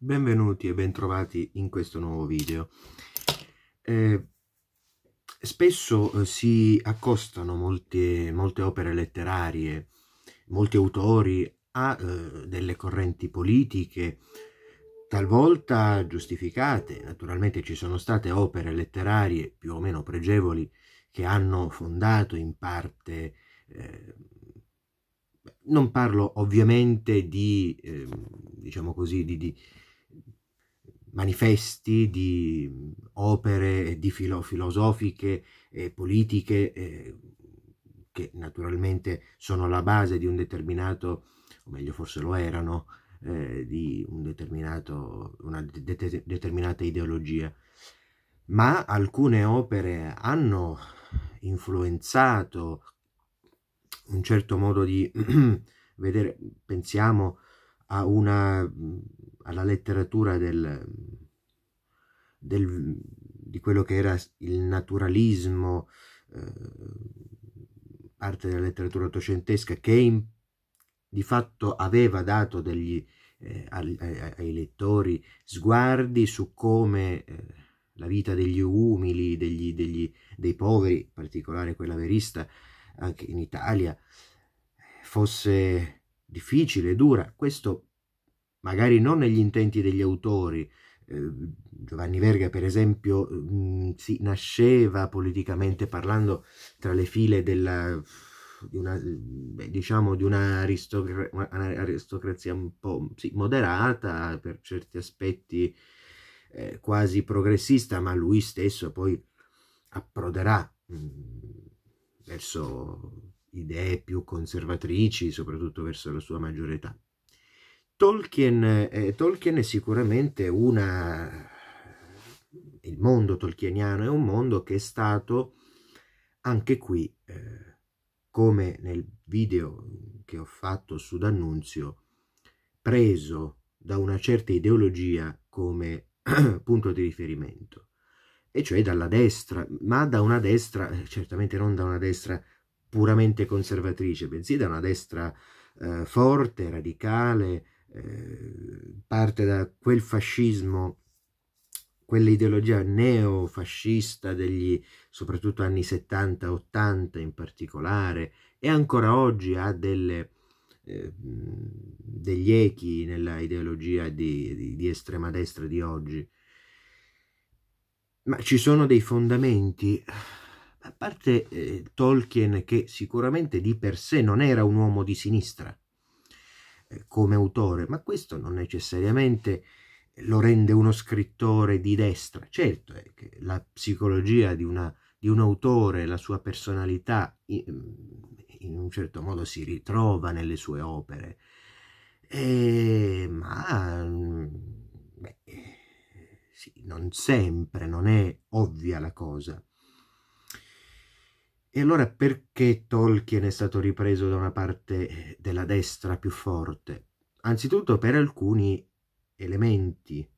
Benvenuti e bentrovati in questo nuovo video. Eh, spesso eh, si accostano molte, molte, opere letterarie, molti autori a eh, delle correnti politiche, talvolta giustificate. Naturalmente ci sono state opere letterarie più o meno pregevoli che hanno fondato in parte... Eh, non parlo ovviamente di, ehm, diciamo così, di, di manifesti di mm, opere di filo filosofiche e politiche eh, che naturalmente sono la base di un determinato, o meglio forse lo erano, eh, di un una de determinata ideologia. Ma alcune opere hanno influenzato un certo modo di vedere, pensiamo a una, alla letteratura del, del, di quello che era il naturalismo, eh, parte della letteratura ottocentesca, che in, di fatto aveva dato degli, eh, ai, ai, lettori sguardi su come eh, la vita degli umili, degli, degli, dei poveri, in particolare quella verista, anche in Italia, fosse difficile, dura, questo magari non negli intenti degli autori. Ehm, Giovanni Verga, per esempio, mm, si nasceva politicamente parlando tra le file della, di una, beh, diciamo di un'aristocrazia un po' sì, moderata, per certi aspetti eh, quasi progressista, ma lui stesso poi approderà mh, mm, verso idee più conservatrici, soprattutto verso la sua maggiore età. Tolkien, eh, Tolkien è sicuramente una... il mondo tolkieniano è un mondo che è stato anche qui, eh, come nel video che ho fatto su D'Annunzio, preso da una certa ideologia come punto di riferimento, e cioè dalla destra, ma da una destra, certamente non da una destra puramente conservatrice, bensì da una destra eh, forte, radicale, eh, parte da quel fascismo, quell'ideologia neofascista degli soprattutto anni 70-80 in particolare e ancora oggi ha delle, eh, degli echi nella ideologia di, di, di estrema destra di oggi. Ma ci sono dei fondamenti a parte eh, Tolkien che sicuramente di per sé non era un uomo di sinistra eh, come autore, ma questo non necessariamente lo rende uno scrittore di destra. Certo è che la psicologia di, una, di un autore, la sua personalità, mm, in un certo modo si ritrova nelle sue opere, e, eh, ma mm, beh, sì, non sempre, non è ovvia la cosa. E allora perché Tolkien è stato ripreso da una parte eh, della destra più forte? Anzitutto per alcuni elementi.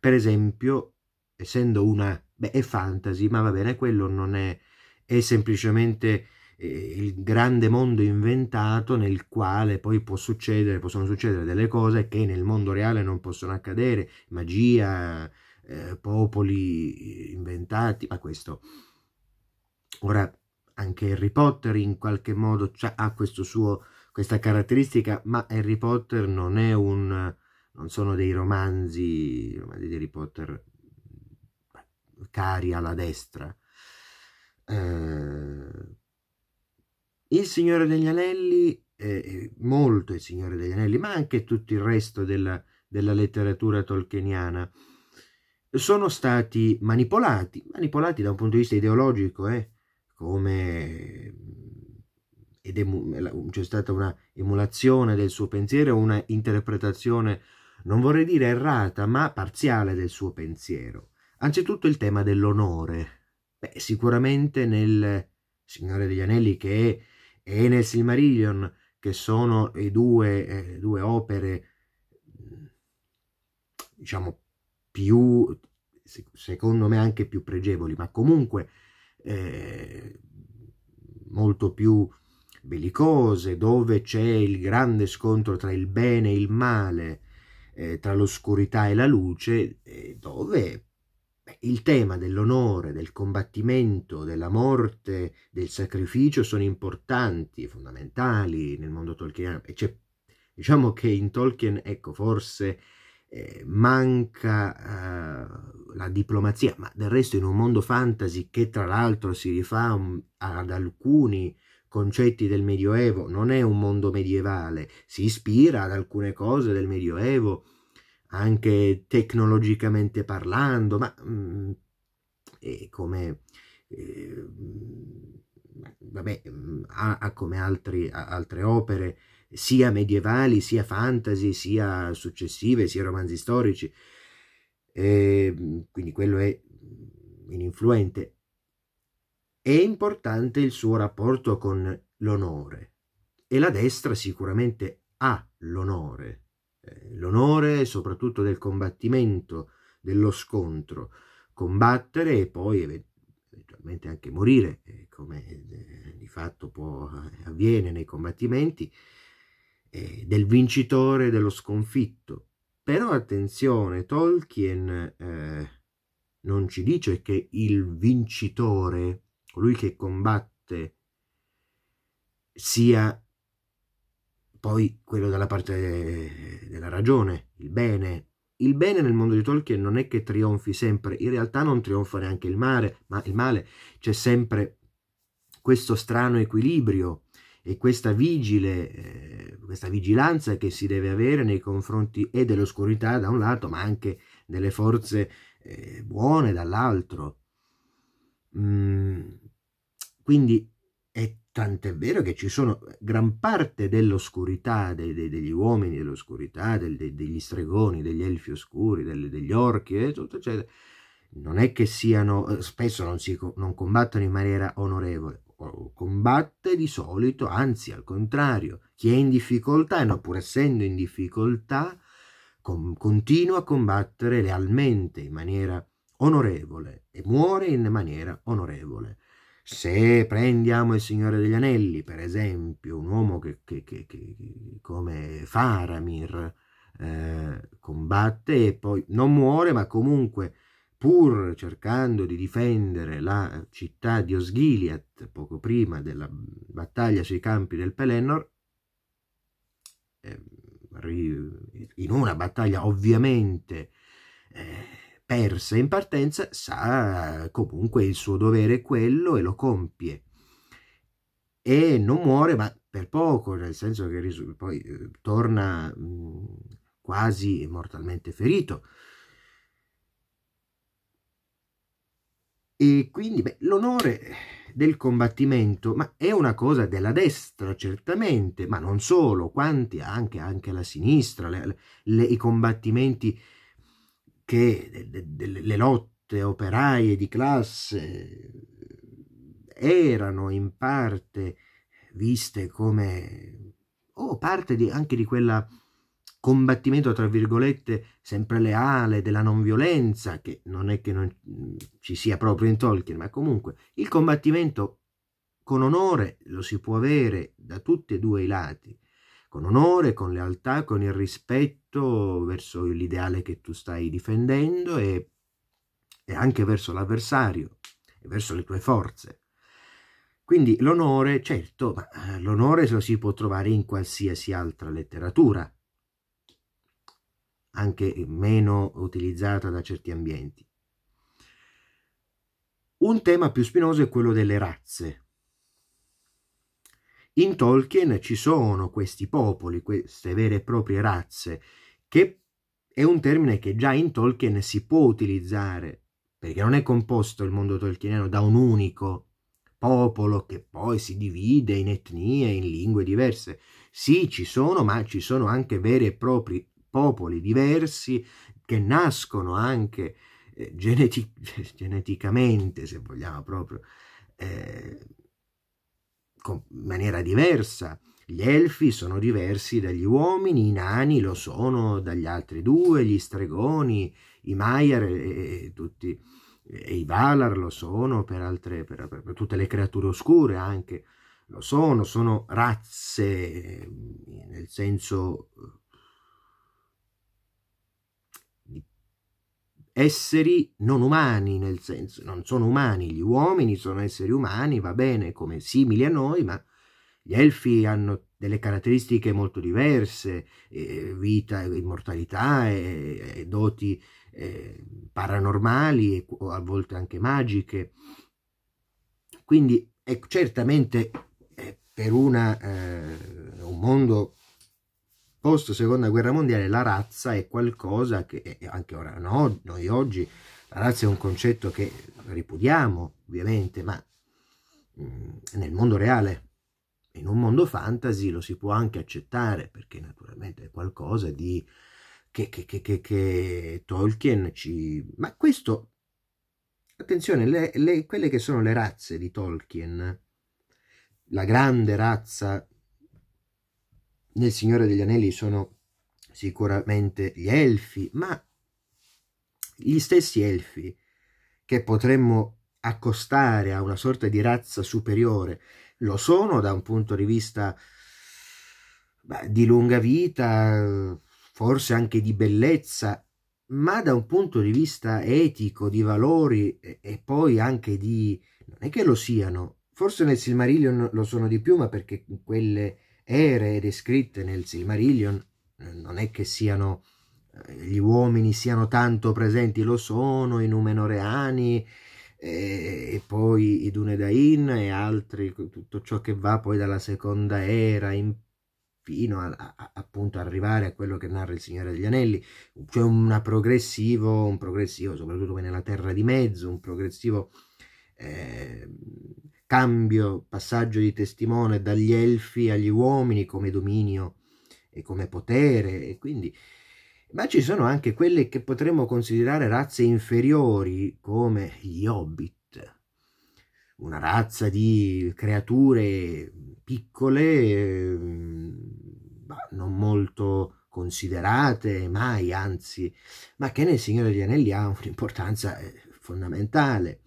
Per esempio, essendo una... Beh, è fantasy, ma va bene, quello non è... È semplicemente eh, il grande mondo inventato nel quale poi può succedere, possono succedere delle cose che nel mondo reale non possono accadere. Magia, eh, popoli inventati, ma questo Ora, anche Harry Potter in qualche modo ha suo, questa caratteristica, ma Harry Potter non è un... non sono dei romanzi, romanzi di Harry Potter mm, cari alla destra. Eh, il Signore degli Anelli, eh, molto il Signore degli Anelli, ma anche tutto il resto della, della letteratura tolkieniana, sono stati manipolati, manipolati da un punto di vista ideologico, eh, come emu... c'è stata una emulazione del suo pensiero, una interpretazione, non vorrei dire errata, ma parziale del suo pensiero. Anzitutto il tema dell'onore. Beh, sicuramente nel Signore degli Anelli che è e nel Silmarillion, che sono due, eh, due opere, diciamo, più, secondo me anche più pregevoli, ma comunque eh, molto più bellicose, dove c'è il grande scontro tra il bene e il male, eh, tra l'oscurità e la luce, eh, dove beh, il tema dell'onore, del combattimento, della morte, del sacrificio sono importanti, fondamentali nel mondo tolkieniano. E c'è, diciamo che in Tolkien, ecco, forse eh, manca eh, la diplomazia, ma del resto in un mondo fantasy che tra l'altro si rifà ad alcuni concetti del Medioevo, non è un mondo medievale, si ispira ad alcune cose del Medioevo, anche tecnologicamente parlando, ma mh, mm, eh, come... Eh, vabbè, ha, ha come altri, ha, altre opere, sia medievali, sia fantasy, sia successive, sia romanzi storici, e, quindi quello è un influente. È importante il suo rapporto con l'onore e la destra sicuramente ha l'onore, eh, l'onore soprattutto del combattimento, dello scontro, combattere e poi eventualmente eventualmente anche morire, eh, come eh, di fatto può, eh, avviene nei combattimenti, del vincitore dello sconfitto. Però attenzione, Tolkien eh, non ci dice che il vincitore, colui che combatte, sia poi quello dalla parte della ragione, il bene, il bene nel mondo di Tolkien non è che trionfi sempre, in realtà non trionfa neanche il male, ma il male c'è sempre questo strano equilibrio e questa, vigile, eh, questa vigilanza che si deve avere nei confronti e dell'oscurità da un lato, ma anche delle forze eh, buone dall'altro. Mm, quindi Tant'è vero che ci sono eh, gran parte dell'oscurità, dei, dei, degli uomini dell'oscurità, del, dei, degli stregoni, degli elfi oscuri, delle, degli orchi e tutto eccetera. Non è che siano, eh, spesso non, si, non combattono in maniera onorevole, combatte di solito, anzi al contrario, chi è in difficoltà, e no, pur essendo in difficoltà, com- continua a combattere lealmente in maniera onorevole e muore in maniera onorevole. Se prendiamo il Signore degli Anelli, per esempio, un uomo che, che, che, che come Faramir eh, combatte e poi non muore, ma comunque pur cercando di difendere la città di Osgiliath poco prima della battaglia sui campi del Pelennor, eh, in una battaglia ovviamente eh, persa in partenza, sa comunque il suo dovere è quello e lo compie. E non muore, ma per poco, nel senso che poi eh, torna quasi mortalmente ferito. E quindi l'onore del combattimento, ma è una cosa della destra certamente, ma non solo, quanti anche, anche la sinistra, le, le, i combattimenti che le lotte operaie di classe erano in parte viste come o oh, parte di, anche di quella combattimento, tra virgolette, sempre leale della non violenza, che non è che non ci sia proprio in Tolkien, ma comunque il combattimento con onore lo si può avere da tutti e due i lati con onore, con lealtà, con il rispetto verso l'ideale che tu stai difendendo e, e anche verso l'avversario e verso le tue forze. Quindi l'onore, certo, ma eh, l'onore lo si può trovare in qualsiasi altra letteratura, anche meno utilizzata da certi ambienti. Un tema più spinoso è quello delle razze, in Tolkien ci sono questi popoli, queste vere e proprie razze, che è un termine che già in Tolkien si può utilizzare, perché non è composto il mondo tolkieniano da un unico popolo che poi si divide in etnie, in lingue diverse. Sì, ci sono, ma ci sono anche veri e propri popoli diversi che nascono anche eh, geneti geneticamente, se vogliamo proprio, eh, in maniera diversa. Gli elfi sono diversi dagli uomini, i nani lo sono dagli altri due, gli stregoni, i Maiar e, e, tutti, e i Valar lo sono per, altre, per, per tutte le creature oscure anche lo sono, sono razze nel senso esseri non umani, nel senso, non sono umani, gli uomini sono esseri umani, va bene, come simili a noi, ma gli elfi hanno delle caratteristiche molto diverse, eh, vita, immortalità, e, e doti eh, paranormali, e, a volte anche magiche. Quindi è certamente eh, per una, eh, un mondo Post seconda guerra mondiale la razza è qualcosa che anche ora no, noi oggi la razza è un concetto che ripudiamo ovviamente, ma mh, mm, nel mondo reale, in un mondo fantasy lo si può anche accettare perché naturalmente è qualcosa di che, che, che, che Tolkien ci... Ma questo, attenzione, le, le, quelle che sono le razze di Tolkien, la grande razza nel Signore degli Anelli sono sicuramente gli elfi, ma gli stessi elfi che potremmo accostare a una sorta di razza superiore lo sono da un punto di vista beh, di lunga vita, forse anche di bellezza, ma da un punto di vista etico, di valori e, e poi anche di... non è che lo siano, forse nel Silmarillion lo sono di più, ma perché quelle ere descritte nel Silmarillion eh, non è che siano eh, gli uomini siano tanto presenti, lo sono, i Numenoreani e, eh, e poi i Dunedain e altri, tutto ciò che va poi dalla seconda era in, fino a, a, appunto arrivare a quello che narra il Signore degli Anelli, cioè una progressivo, un progressivo soprattutto nella Terra di Mezzo, un progressivo eh, cambio, passaggio di testimone dagli elfi agli uomini come dominio e come potere e quindi ma ci sono anche quelle che potremmo considerare razze inferiori come gli hobbit, una razza di creature piccole ma non molto considerate mai, anzi, ma che nel Signore degli Anelli ha un'importanza eh, fondamentale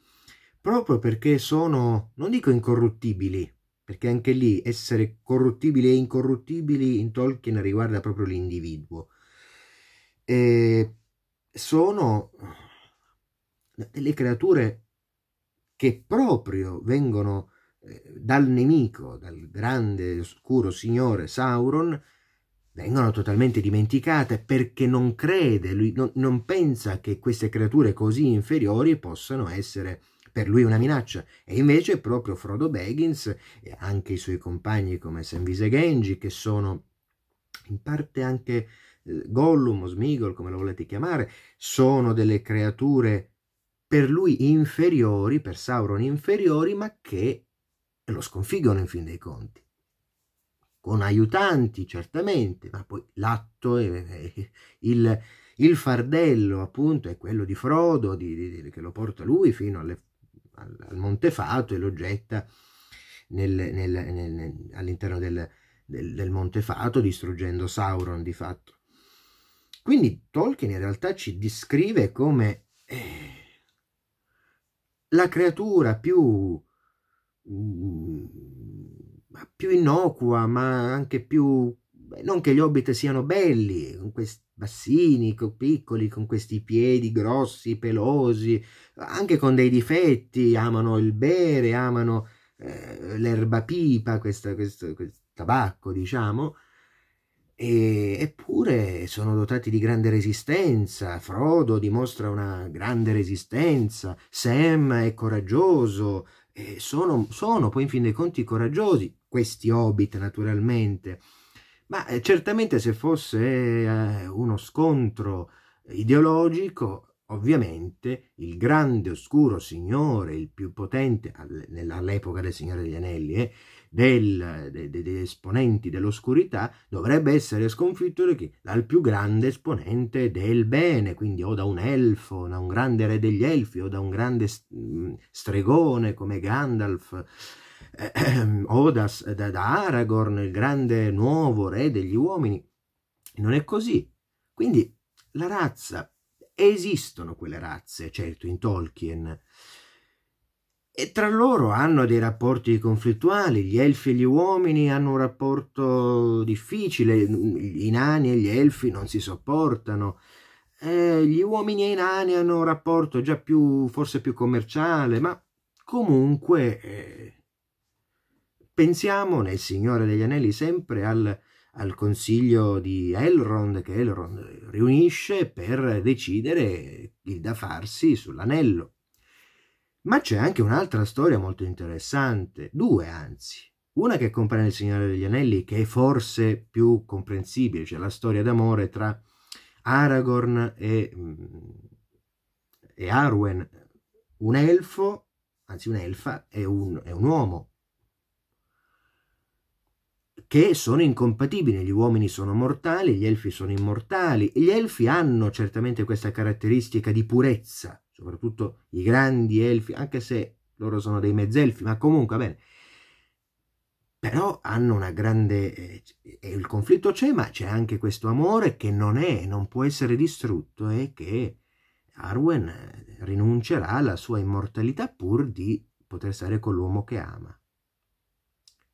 proprio perché sono, non dico incorruttibili, perché anche lì essere corruttibili e incorruttibili in Tolkien riguarda proprio l'individuo, e sono delle creature che proprio vengono eh, dal nemico, dal grande oscuro signore Sauron, vengono totalmente dimenticate perché non crede, lui non, non pensa che queste creature così inferiori possano essere per lui una minaccia. E invece proprio Frodo Baggins e anche i suoi compagni come Senvise Genji, che sono in parte anche eh, Gollum o Smigol, come lo volete chiamare, sono delle creature per lui inferiori, per Sauron inferiori, ma che lo sconfiggono in fin dei conti. Con aiutanti, certamente, ma poi l'atto, e il, il fardello appunto è quello di Frodo, di, di, di, che lo porta lui fino alle al, al Montefato e lo getta nel, nel, nel, all'interno del, del, del Montefato distruggendo Sauron di fatto. Quindi Tolkien in realtà ci descrive come eh, la creatura più, mh, mm, più innocua ma anche più non che gli hobbit siano belli, con questi bassini, piccoli, con questi piedi grossi, pelosi, anche con dei difetti, amano il bere, amano eh, l'erba pipa, questo, questo, questo, tabacco, diciamo, e, eppure sono dotati di grande resistenza, Frodo dimostra una grande resistenza, Sam è coraggioso, eh, sono, sono poi in fin dei conti coraggiosi, questi hobbit naturalmente, ma eh, certamente se fosse eh, uno scontro ideologico, ovviamente il grande oscuro signore, il più potente all'epoca del Signore degli Anelli, eh, del, de, de, degli esponenti dell'oscurità, dovrebbe essere sconfitto dal più grande esponente del bene, quindi o da un elfo, da un grande re degli elfi, o da un grande mm, stregone come Gandalf eh, Odas da, da Aragorn, il grande nuovo re degli uomini. Non è così. Quindi la razza, esistono quelle razze, certo, in Tolkien, e tra loro hanno dei rapporti conflittuali, gli elfi e gli uomini hanno un rapporto difficile, i nani e gli elfi non si sopportano, eh, gli uomini e i nani hanno un rapporto già più, forse più commerciale, ma comunque eh, Pensiamo nel Signore degli Anelli sempre al, al consiglio di Elrond che Elrond riunisce per decidere il da farsi sull'anello. Ma c'è anche un'altra storia molto interessante, due anzi. Una che comprende il Signore degli Anelli, che è forse più comprensibile, cioè la storia d'amore tra Aragorn e, mm, e Arwen, un elfo, anzi un'elfa, e un, un uomo, che sono incompatibili, gli uomini sono mortali, gli elfi sono immortali, gli elfi hanno certamente questa caratteristica di purezza, soprattutto i grandi elfi, anche se loro sono dei mezzelfi, ma comunque bene, però hanno una grande... Eh, il conflitto c'è, ma c'è anche questo amore che non è, non può essere distrutto e che Arwen eh, rinuncerà alla sua immortalità pur di poter stare con l'uomo che ama,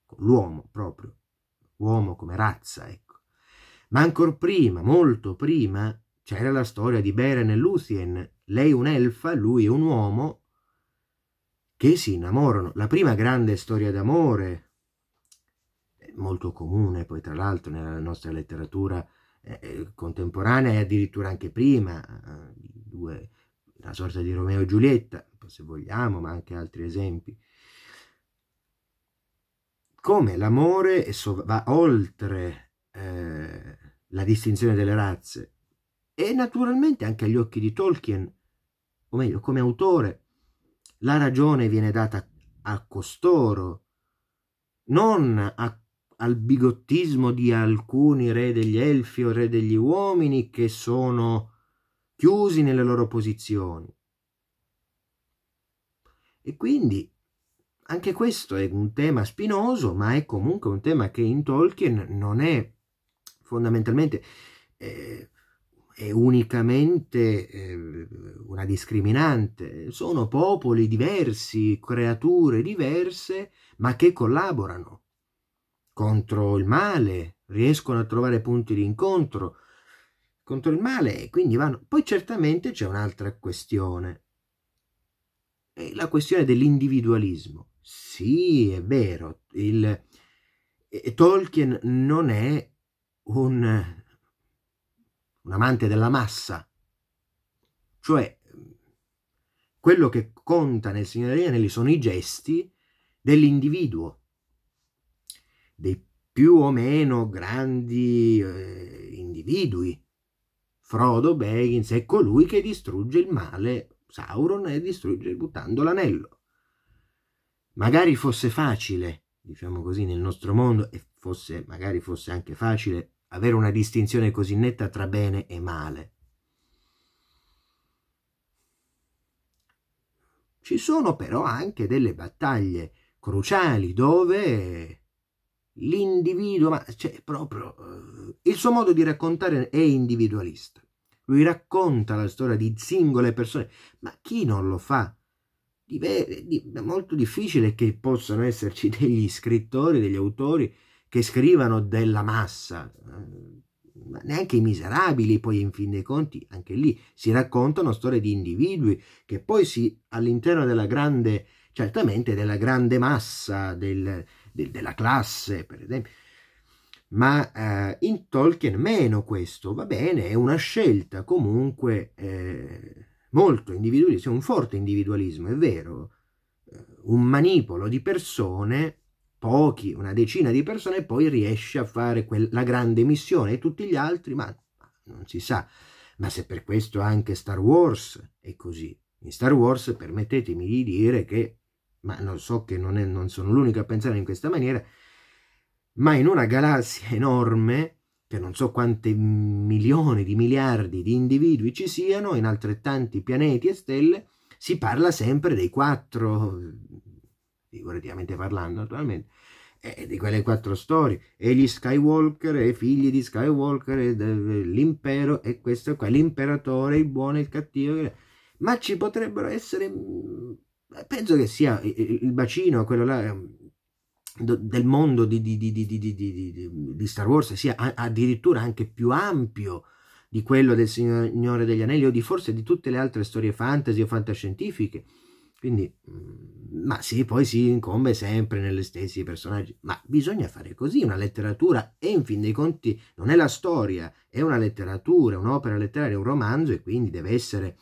con l'uomo proprio uomo come razza, ecco. Ma ancor prima, molto prima, c'era la storia di Beren e Lucien, lei un elfa, lui un uomo, che si innamorano. La prima grande storia d'amore, eh, molto comune poi tra l'altro nella nostra letteratura eh, eh contemporanea e addirittura anche prima, eh, due, una sorta di Romeo e Giulietta, se vogliamo, ma anche altri esempi come l'amore va oltre eh, la distinzione delle razze e naturalmente anche agli occhi di Tolkien, o meglio come autore, la ragione viene data a costoro, non a, al bigottismo di alcuni re degli elfi o re degli uomini che sono chiusi nelle loro posizioni. E quindi anche questo è un tema spinoso, ma è comunque un tema che in Tolkien non è fondamentalmente eh, è unicamente eh, una discriminante. Sono popoli diversi, creature diverse, ma che collaborano contro il male, riescono a trovare punti di incontro contro il male e quindi vanno. Poi certamente c'è un'altra questione, è la questione dell'individualismo. Sì, è vero, il, Tolkien non è un, un amante della massa, cioè quello che conta nel Signore degli Anelli sono i gesti dell'individuo, dei più o meno grandi eh, individui. Frodo Baggins è colui ecco che distrugge il male, Sauron, e distrugge buttando l'anello magari fosse facile, diciamo così, nel nostro mondo, e fosse, magari fosse anche facile avere una distinzione così netta tra bene e male. Ci sono però anche delle battaglie cruciali dove l'individuo, ma cioè proprio eh, il suo modo di raccontare è individualista. Lui racconta la storia di singole persone, ma chi non lo fa? è molto difficile che possano esserci degli scrittori, degli autori che scrivano della massa. Eh, ma neanche i miserabili, poi in fin dei conti, anche lì si raccontano storie di individui che poi si all'interno della grande, certamente della grande massa del, del, della classe, per esempio. Ma eh, in Tolkien meno questo, va bene, è una scelta comunque. Eh, molto individualista, un forte individualismo, è vero, eh, un manipolo di persone, pochi, una decina di persone, poi riesce a fare la grande missione e tutti gli altri, ma non si sa. Ma se per questo anche Star Wars è così. In Star Wars, permettetemi di dire che, ma non so che non, è, non sono l'unico a pensare in questa maniera, ma in una galassia enorme che non so quante milioni di miliardi di individui ci siano in altrettanti pianeti e stelle, si parla sempre dei quattro, figurativamente parlando naturalmente, eh, di quelle quattro storie, e gli Skywalker, e i figli di Skywalker, l'impero, e questo qua, l'imperatore, il buono e il cattivo, ma ci potrebbero essere, mm, penso che sia eh, il bacino, quello là, del mondo di, di, di, di, Star Wars sia addirittura anche più ampio di quello del Signore degli Anelli o di forse di tutte le altre storie fantasy o fantascientifiche. Quindi, mm, ma sì, poi si incombe sempre negli stessi personaggi. Ma bisogna fare così, una letteratura, e in fin dei conti non è la storia, è una letteratura, un'opera letteraria, un romanzo, e quindi deve essere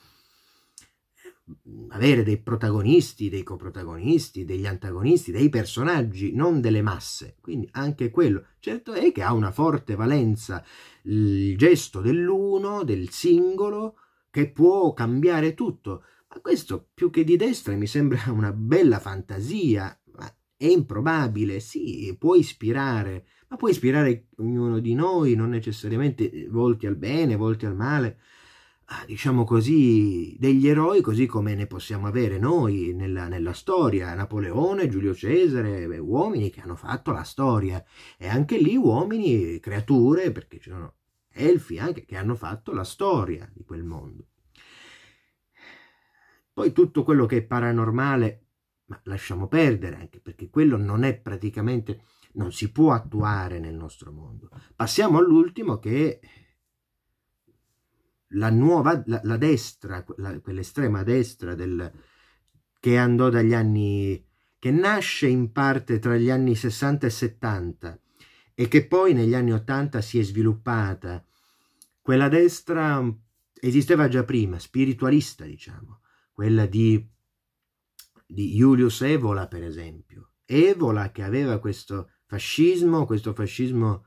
avere dei protagonisti, dei coprotagonisti, degli antagonisti, dei personaggi, non delle masse. Quindi anche quello. Certo è che ha una forte valenza il gesto dell'uno, del singolo, che può cambiare tutto. Ma questo più che di destra mi sembra una bella fantasia. Ma è improbabile, sì, può ispirare, ma può ispirare ognuno di noi, non necessariamente eh, volti al bene, volti al male Ah, diciamo così, degli eroi così come ne possiamo avere noi nella, nella, storia, Napoleone, Giulio Cesare, uomini che hanno fatto la storia e anche lì uomini, creature, perché ci sono elfi anche che hanno fatto la storia di quel mondo. Poi tutto quello che è paranormale, ma lasciamo perdere anche perché quello non è praticamente, non si può attuare nel nostro mondo. Passiamo all'ultimo che la nuova, la, la destra, quell'estrema destra del, che andò dagli anni, che nasce in parte tra gli anni 60 e 70 e che poi negli anni 80 si è sviluppata. Quella destra esisteva già prima, spiritualista diciamo, quella di, di Julius Evola per esempio. Evola che aveva questo fascismo, questo fascismo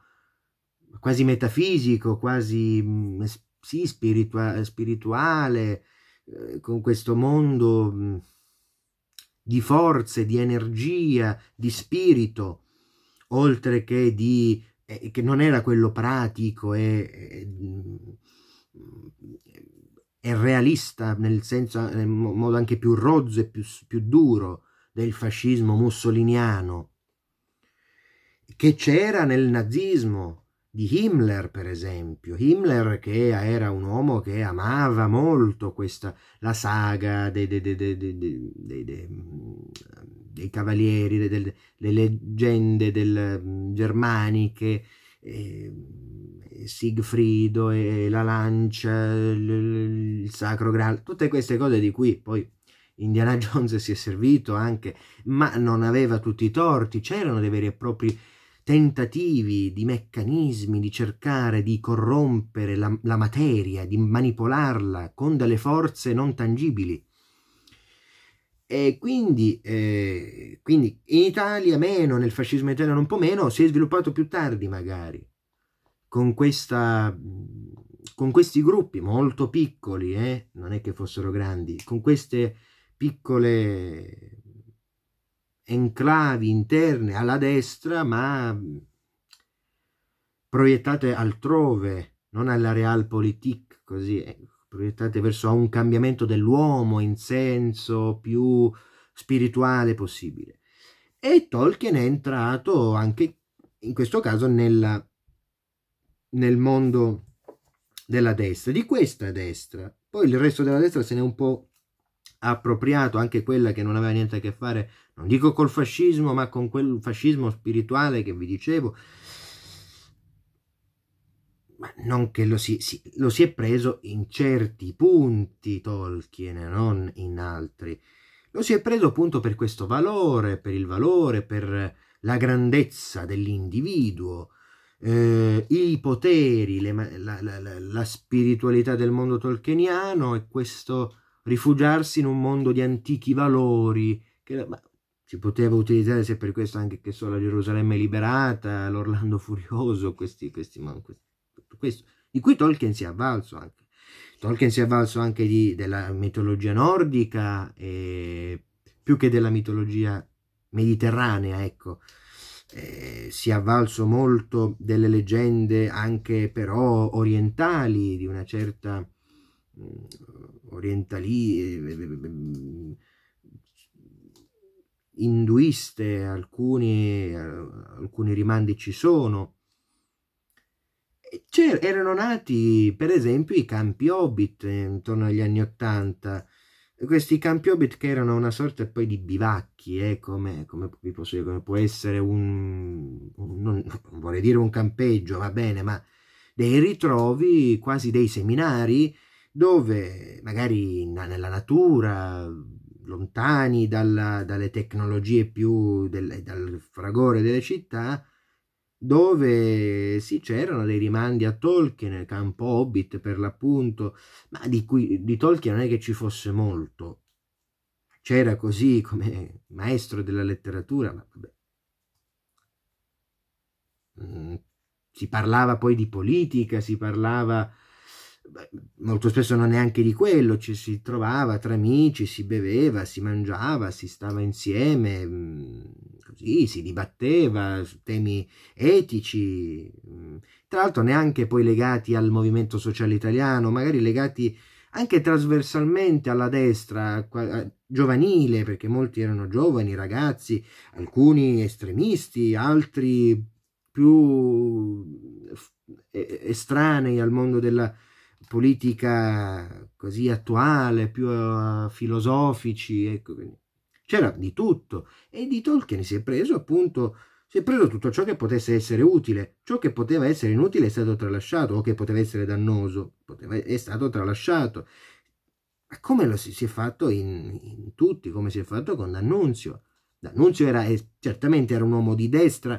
quasi metafisico, quasi mm, sì, spiritua- spirituale, eh, con questo mondo mm, di forze, di energia, di spirito, oltre che di... Eh, che non era quello pratico e, e mm, realista nel senso, nel modo anche più rozzo e più, più duro del fascismo mussoliniano, che c'era nel nazismo, di Himmler, per esempio. Himmler che era un uomo che amava molto questa, la saga dei, dei, dei, dei mm, cavalieri, delle leggende del, mm, germaniche, eh, Sigfrido e la lancia, il, il sacro graal, tutte queste cose di cui poi Indiana Jones si è servito anche, ma non aveva tutti i torti, c'erano dei veri e propri tentativi, di meccanismi di cercare di corrompere la, la materia, di manipolarla con delle forze non tangibili. E quindi, eh, quindi, in Italia meno, nel fascismo italiano un po' meno, si è sviluppato più tardi magari, con, questa, con questi gruppi molto piccoli, eh? non è che fossero grandi, con queste piccole enclavi interne alla destra, ma proiettate altrove, non alla realpolitik, così, eh, proiettate verso un cambiamento dell'uomo in senso più spirituale possibile. E Tolkien è entrato anche in questo caso nella, nel mondo della destra, di questa destra. Poi il resto della destra se ne è un po' appropriato, anche quella che non aveva niente a che fare non dico col fascismo, ma con quel fascismo spirituale che vi dicevo, ma non che lo si, si, lo si è preso in certi punti Tolkien, non in altri. Lo si è preso appunto per questo valore, per il valore, per la grandezza dell'individuo, eh, i poteri, le, la, la, la, la, spiritualità del mondo tolkieniano e questo rifugiarsi in un mondo di antichi valori. Che, ma si poteva utilizzare se per questo anche che so, la Gerusalemme liberata, l'Orlando furioso, questi, questi, questo, questo, di cui Tolkien si è avvalso anche. Tolkien si è avvalso anche di, della mitologia nordica, e, più che della mitologia mediterranea, ecco. Eh, si è avvalso molto delle leggende anche però orientali, di una certa mm, orientali, eh, induiste, alcuni, alcuni rimandi ci sono. erano nati per esempio i campi Hobbit intorno agli anni Ottanta, questi campi Hobbit che erano una sorta poi di bivacchi, eh, come, come, posso, come, può essere un, un non, non vorrei dire un campeggio, va bene, ma dei ritrovi, quasi dei seminari, dove magari nella natura lontani dalla, dalle tecnologie più del, dal fragore delle città, dove sì c'erano dei rimandi a Tolkien, campo Hobbit per l'appunto, ma di, cui, di Tolkien non è che ci fosse molto. C'era così come maestro della letteratura, ma vabbè. Mm, si parlava poi di politica, si parlava Beh, molto spesso non neanche di quello, ci si trovava tra amici, si beveva, si mangiava, si stava insieme, mm, così si dibatteva su temi etici, mm. tra l'altro neanche poi legati al movimento sociale italiano, magari legati anche trasversalmente alla destra giovanile, perché molti erano giovani, ragazzi, alcuni estremisti, altri più eh, estranei al mondo della politica così attuale, più uh, filosofici, ecco, c'era di tutto e di Tolkien si è preso appunto, si è preso tutto ciò che potesse essere utile, ciò che poteva essere inutile è stato tralasciato o che poteva essere dannoso poteva, è stato tralasciato, come lo si, si è fatto in, in, tutti, come si è fatto con D'Annunzio. D'Annunzio era, eh, certamente era un uomo di destra,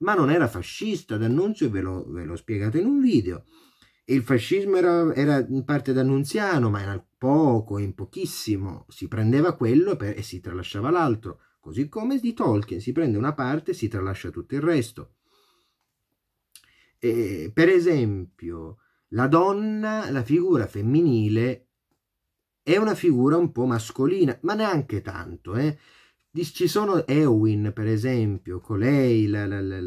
ma non era fascista, D'Annunzio ve l'ho spiegato in un video. Il fascismo era, era in parte d'annunziano, ma era poco, in pochissimo. Si prendeva quello per, e si tralasciava l'altro, così come di Tolkien, si prende una parte e si tralascia tutto il resto. E, per esempio, la donna, la figura femminile, è una figura un po' mascolina, ma neanche tanto, eh? Ci sono Eowyn, per esempio, colei, la, la, la,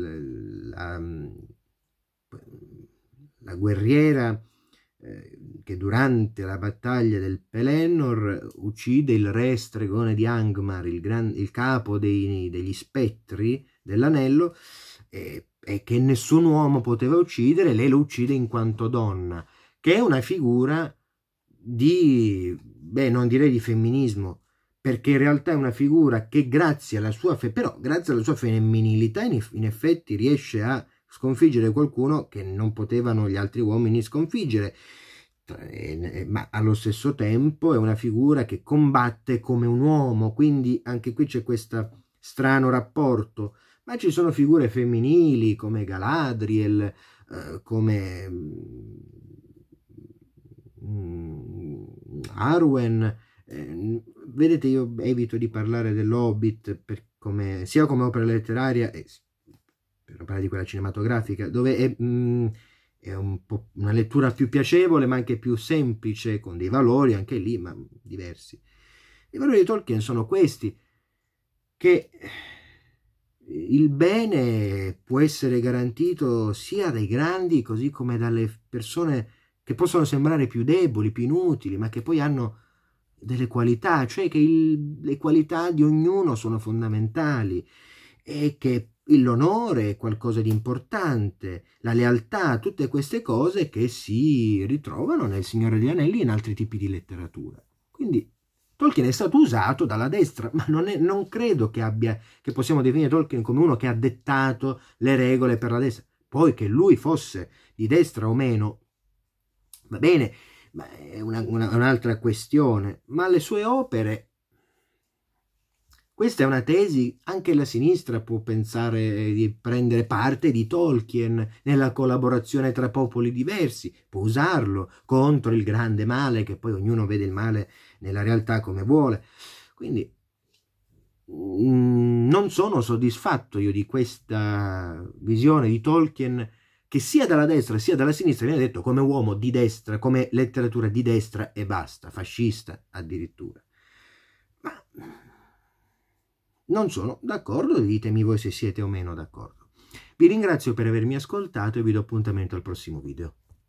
la guerriera eh, che durante la battaglia del Pelennor uccide il re stregone di Angmar, il, gran, il capo dei, degli spettri dell'anello, e, e che nessun uomo poteva uccidere, lei lo uccide in quanto donna, che è una figura di, beh, non direi di femminismo, perché in realtà è una figura che grazie alla sua, fe- però, grazie alla sua femminilità in, in effetti riesce a sconfiggere qualcuno che non potevano gli altri uomini sconfiggere, ma allo stesso tempo è una figura che combatte come un uomo, quindi anche qui c'è questo strano rapporto. Ma ci sono figure femminili come Galadriel, eh, come mm, Arwen. Eh, vedete, io evito di parlare dell'Hobbit per come, sia come opera letteraria e per non parlare di quella cinematografica, dove è, mh, mm, è un una lettura più piacevole ma anche più semplice, con dei valori anche lì, ma diversi. I valori di Tolkien sono questi, che il bene può essere garantito sia dai grandi così come dalle persone che possono sembrare più deboli, più inutili, ma che poi hanno delle qualità, cioè che il, le qualità di ognuno sono fondamentali e che l'onore è qualcosa di importante, la lealtà, tutte queste cose che si ritrovano nel Signore degli Anelli e in altri tipi di letteratura. Quindi Tolkien è stato usato dalla destra, ma non, è, non credo che, abbia, che possiamo definire Tolkien come uno che ha dettato le regole per la destra. Poi che lui fosse di destra o meno, va bene, ma è un'altra una, un questione, ma le sue opere questa è una tesi, anche la sinistra può pensare di prendere parte di Tolkien nella collaborazione tra popoli diversi, può usarlo contro il grande male, che poi ognuno vede il male nella realtà come vuole. Quindi mm, non sono soddisfatto io di questa visione di Tolkien che sia dalla destra sia dalla sinistra viene detto come uomo di destra, come letteratura di destra e basta, fascista addirittura. Ma non sono d'accordo, ditemi voi se siete o meno d'accordo. Vi ringrazio per avermi ascoltato e vi do appuntamento al prossimo video.